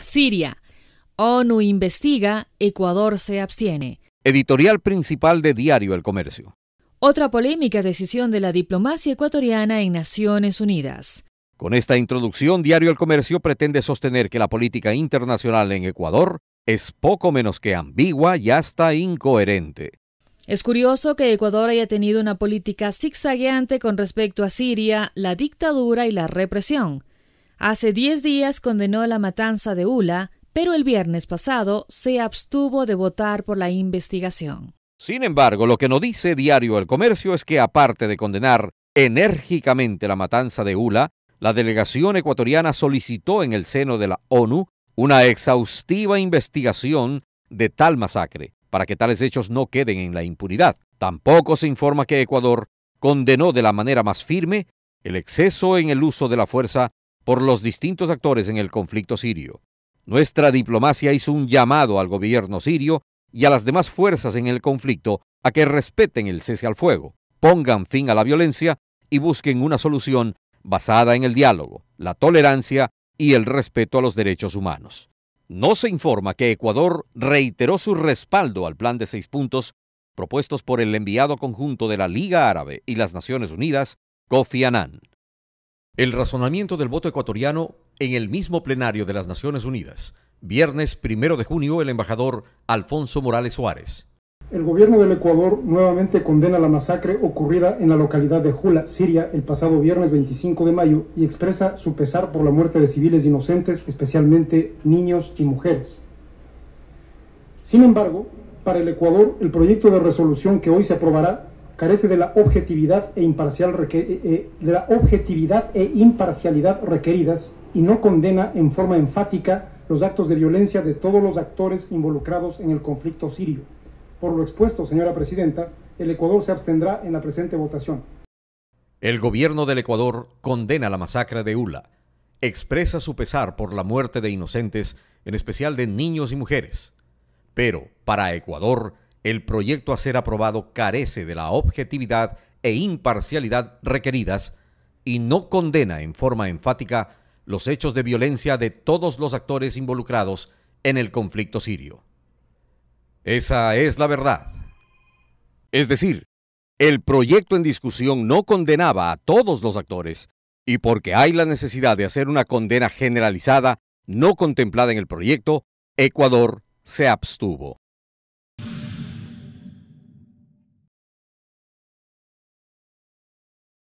Siria. ONU investiga, Ecuador se abstiene. Editorial principal de Diario El Comercio. Otra polémica decisión de la diplomacia ecuatoriana en Naciones Unidas. Con esta introducción, Diario El Comercio pretende sostener que la política internacional en Ecuador es poco menos que ambigua y hasta incoherente. Es curioso que Ecuador haya tenido una política zigzagueante con respecto a Siria, la dictadura y la represión. Hace 10 días condenó la matanza de Ula, pero el viernes pasado se abstuvo de votar por la investigación. Sin embargo, lo que no dice Diario El Comercio es que aparte de condenar enérgicamente la matanza de Ula, la delegación ecuatoriana solicitó en el seno de la ONU una exhaustiva investigación de tal masacre, para que tales hechos no queden en la impunidad. Tampoco se informa que Ecuador condenó de la manera más firme el exceso en el uso de la fuerza por los distintos actores en el conflicto sirio. Nuestra diplomacia hizo un llamado al gobierno sirio y a las demás fuerzas en el conflicto a que respeten el cese al fuego, pongan fin a la violencia y busquen una solución basada en el diálogo, la tolerancia y el respeto a los derechos humanos. No se informa que Ecuador reiteró su respaldo al plan de seis puntos propuestos por el enviado conjunto de la Liga Árabe y las Naciones Unidas, Kofi Annan. El razonamiento del voto ecuatoriano en el mismo plenario de las Naciones Unidas. Viernes 1 de junio, el embajador Alfonso Morales Suárez. El gobierno del Ecuador nuevamente condena la masacre ocurrida en la localidad de Jula, Siria, el pasado viernes 25 de mayo y expresa su pesar por la muerte de civiles inocentes, especialmente niños y mujeres. Sin embargo, para el Ecuador, el proyecto de resolución que hoy se aprobará carece e eh, eh, de la objetividad e, imparcialidad requeridas y no condena en forma enfática los actos de violencia de todos los actores involucrados en el conflicto sirio. Por lo expuesto, señora presidenta, el Ecuador se abstendrá en la presente votación. El gobierno del Ecuador condena la masacre de Ula, expresa su pesar por la muerte de inocentes, en especial de niños y mujeres. Pero, para Ecuador, el proyecto a ser aprobado carece de la objetividad e imparcialidad requeridas y no condena en forma enfática los hechos de violencia de todos los actores involucrados en el conflicto sirio. Esa es la verdad. Es decir, el proyecto en discusión no condenaba a todos los actores y porque hay la necesidad de hacer una condena generalizada no contemplada en el proyecto, Ecuador se abstuvo.